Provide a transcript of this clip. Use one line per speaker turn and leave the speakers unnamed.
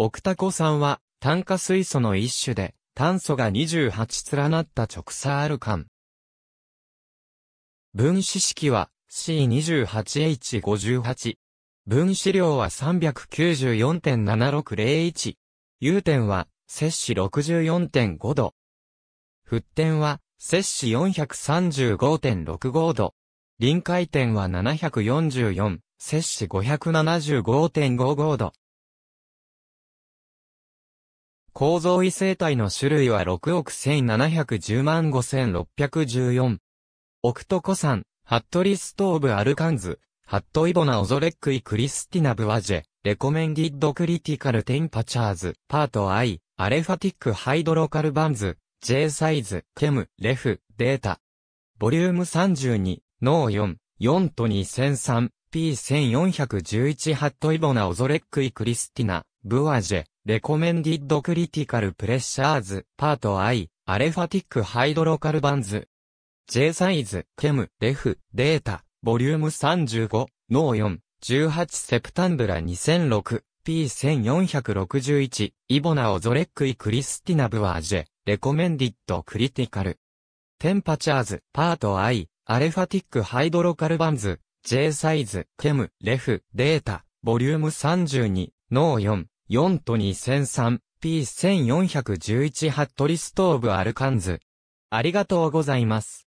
オクタコ酸は炭化水素の一種で炭素が28連なった直アルカン。分子式は C28H58。分子量は394.7601。融点は摂氏64.5度。沸点は摂氏435.65度。臨界点は744、摂氏575.55度。構造異性体の種類は6億1710万5614。オクトコサン、ハットリストーブアルカンズ、ハットイボナオゾレックイクリスティナブワジェ、レコメンディッドクリティカルテンパチャーズ、パート I、アレファティックハイドロカルバンズ、J サイズ、ケム、レフ、データ。ボリューム32、ノー4、4と2003、P1411 ハットイボナオゾレックイクリスティナ。ブアジェ、レコメンディッドクリティカルプレッシャーズ、パート I、アレファティックハイドロカルバンズ。J サイズ、ケム、レフ、データ、ボリューム35、ノー4、18セプタンブラ2006、P1461、イボナオゾレックイクリスティナブアジェ、レコメンディッドクリティカル。テンパチャーズ、パート I、アレファティックハイドロカルバンズ、J サイズ、ケム、レフ、データ、ボリューム32、ノー4、4と2003、P1411 ハットリストーブアルカンズ。ありがとうございます。